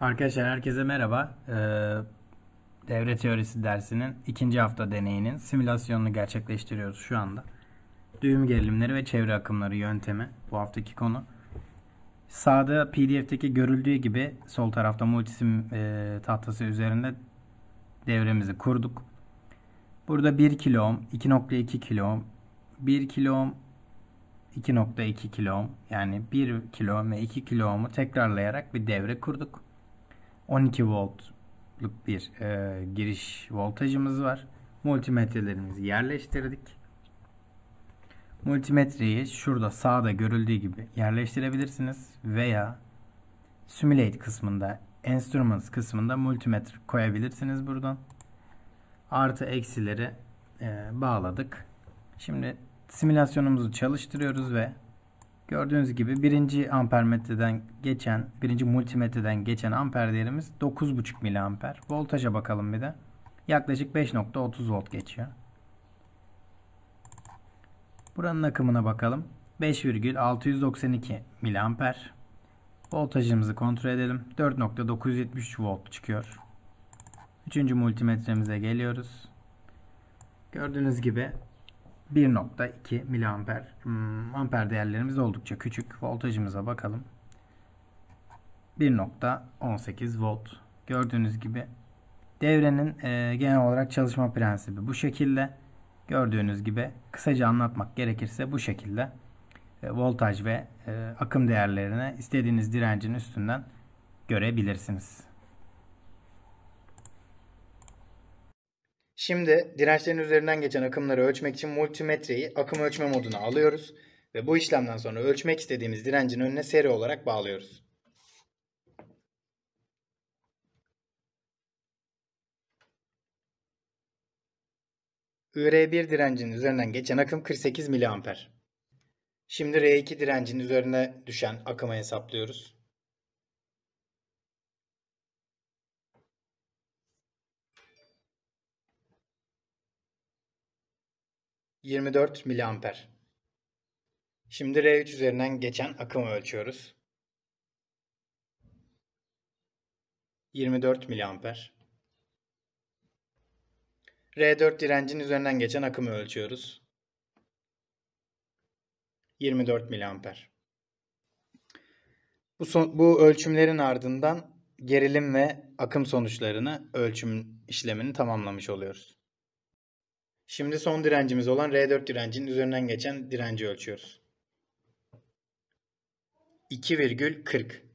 Arkadaşlar herkese merhaba. Ee, devre teorisi dersinin ikinci hafta deneyinin simülasyonunu gerçekleştiriyoruz şu anda. Düğüm gerilimleri ve çevre akımları yöntemi bu haftaki konu. Sağda PDF'teki görüldüğü gibi sol tarafta multisim e, tahtası üzerinde devremizi kurduk. Burada 1 kilo ohm, 2.2 kilo ohm, 1 kilo ohm, 2.2 kilo ohm yani 1 kilo ohm ve 2 kilo ohm'u tekrarlayarak bir devre kurduk. 12 voltluk bir e, giriş voltajımız var. Multimetrelerimizi yerleştirdik. Multimetreyi şurada sağda görüldüğü gibi yerleştirebilirsiniz veya Simulate kısmında Instruments kısmında multimetre koyabilirsiniz buradan. Artı eksileri e, bağladık. Şimdi simülasyonumuzu çalıştırıyoruz ve Gördüğünüz gibi birinci ampermetreden geçen, birinci multimetreden geçen amper değerimiz 9,5 miliamper. Voltaja bakalım bir de. Yaklaşık 5.30 volt geçiyor. Buranın akımına bakalım. 5,692 miliamper. Voltajımızı kontrol edelim. 4.973 volt çıkıyor. Üçüncü multimetremize geliyoruz. Gördüğünüz gibi 1.2 miliamper. Hmm, amper değerlerimiz oldukça küçük. Voltajımıza bakalım. 1.18 volt. Gördüğünüz gibi devrenin e, genel olarak çalışma prensibi bu şekilde. Gördüğünüz gibi kısaca anlatmak gerekirse bu şekilde e, voltaj ve e, akım değerlerini istediğiniz direncin üstünden görebilirsiniz. Şimdi dirençlerin üzerinden geçen akımları ölçmek için multimetreyi akım ölçme moduna alıyoruz ve bu işlemden sonra ölçmek istediğimiz direncin önüne seri olarak bağlıyoruz. R1 direncinin üzerinden geçen akım 48 mA. Şimdi R2 direncinin üzerine düşen akımı hesaplıyoruz. 24 mA. Şimdi R3 üzerinden geçen akımı ölçüyoruz. 24 mA. R4 direncin üzerinden geçen akımı ölçüyoruz. 24 mA. Bu, son, bu ölçümlerin ardından gerilim ve akım sonuçlarını ölçüm işlemini tamamlamış oluyoruz. Şimdi son direncimiz olan R4 direncinin üzerinden geçen direnci ölçüyoruz. 2,40